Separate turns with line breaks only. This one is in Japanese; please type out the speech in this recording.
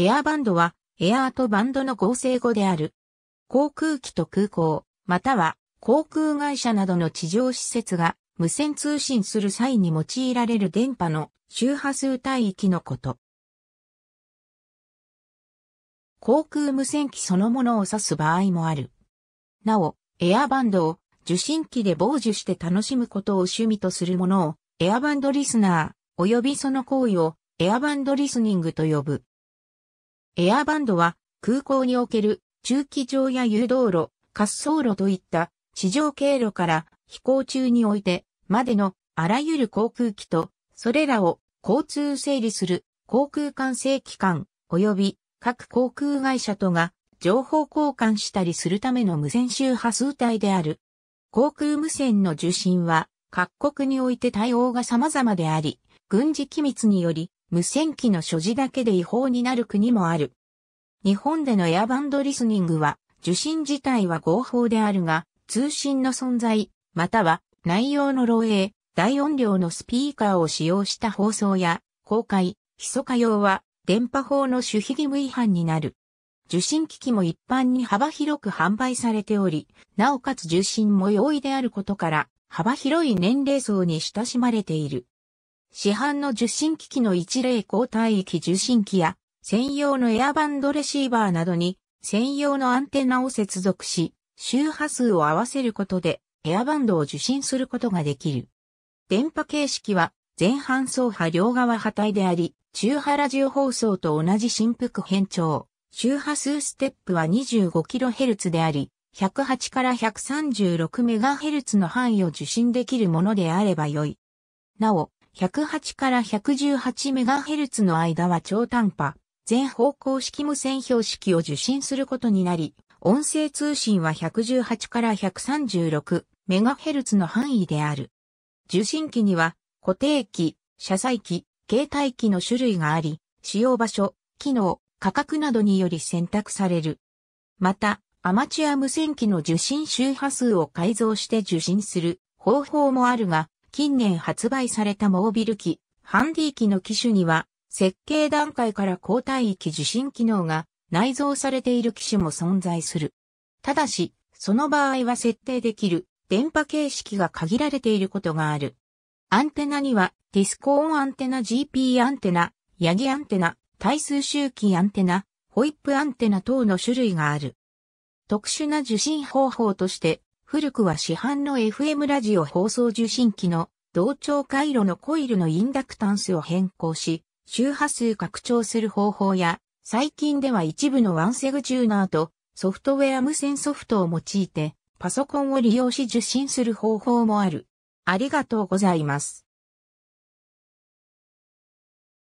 エアバンドは、エアーとバンドの合成
語である。航空機と空港、または航空会社などの地上施設が無線通信する際に用いられる電波の周波数
帯域のこと。航空無線機そ
のものを指す場合もある。なお、エアバンドを受信機で傍受して楽しむことを趣味とするものをエアバンドリスナー、及びその行為をエアバンドリスニングと呼ぶ。エアバンドは空港における駐機場や誘導路、滑走路といった地上経路から飛行中においてまでのあらゆる航空機とそれらを交通整理する航空管制機関及び各航空会社とが情報交換したりするための無線周波数帯である。航空無線の受信は各国において対応が様々であり、軍事機密により無線機の所持だけで違法になる国もある。日本でのエアバンドリスニングは、受信自体は合法であるが、通信の存在、または内容の漏洩、大音量のスピーカーを使用した放送や、公開、密か用は、電波法の守秘義務違反になる。受信機器も一般に幅広く販売されており、なおかつ受信も容易であることから、幅広い年齢層に親しまれている。市販の受信機器の一例交代域受信機や専用のエアバンドレシーバーなどに専用のアンテナを接続し、周波数を合わせることでエアバンドを受信することができる。電波形式は前半走波両側波体であり、中波ラジオ放送と同じ振幅変調。周波数ステップは 25kHz であり、108から 136MHz の範囲を受信できるものであればよい。なお、108から1 1 8ヘルツの間は超短波、全方向式無線標識を受信することになり、音声通信は118から136ヘルツの範囲である。受信機には固定機、車載機、携帯機の種類があり、使用場所、機能、価格などにより選択される。また、アマチュア無線機の受信周波数を改造して受信する方法もあるが、近年発売されたモービル機、ハンディ機の機種には、設計段階から交代域受信機能が内蔵されている機種も存在する。ただし、その場合は設定できる電波形式が限られていることがある。アンテナには、ディスコオンアンテナ GP アンテナ、ヤギアンテナ、対数周期アンテナ、ホイップアンテナ等の種類がある。特殊な受信方法として、古くは市販の FM ラジオ放送受信機の同調回路のコイルのインダクタンスを変更し、周波数拡張する方法や、最近では一部のワンセグチューナーとソフトウェア無線ソフトを用いてパソコンを利用し受信する方法
もある。ありがとうございます。